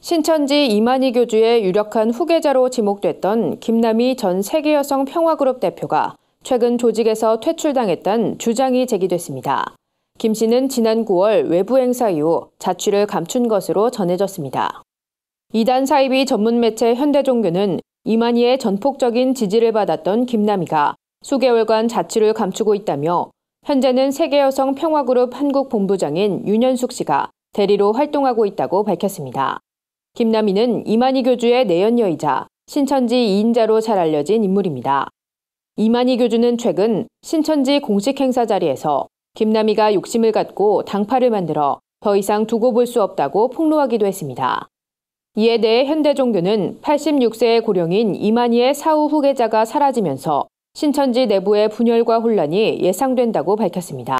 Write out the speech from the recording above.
신천지 이만희 교주의 유력한 후계자로 지목됐던 김남희 전 세계여성 평화그룹 대표가 최근 조직에서 퇴출당했던 주장이 제기됐습니다. 김 씨는 지난 9월 외부 행사 이후 자취를 감춘 것으로 전해졌습니다. 이단 사이비 전문 매체 현대종교는 이만희의 전폭적인 지지를 받았던 김남희가 수개월간 자취를 감추고 있다며 현재는 세계여성 평화그룹 한국본부장인 윤현숙 씨가 대리로 활동하고 있다고 밝혔습니다. 김남희는 이만희 교주의 내연녀이자 신천지 2인자로 잘 알려진 인물입니다. 이만희 교주는 최근 신천지 공식 행사 자리에서 김남희가 욕심을 갖고 당파를 만들어 더 이상 두고 볼 수 없다고 폭로하기도 했습니다. 이에 대해 현대종교는 86세의 고령인 이만희의 사후 후계자가 사라지면서 신천지 내부의 분열과 혼란이 예상된다고 밝혔습니다.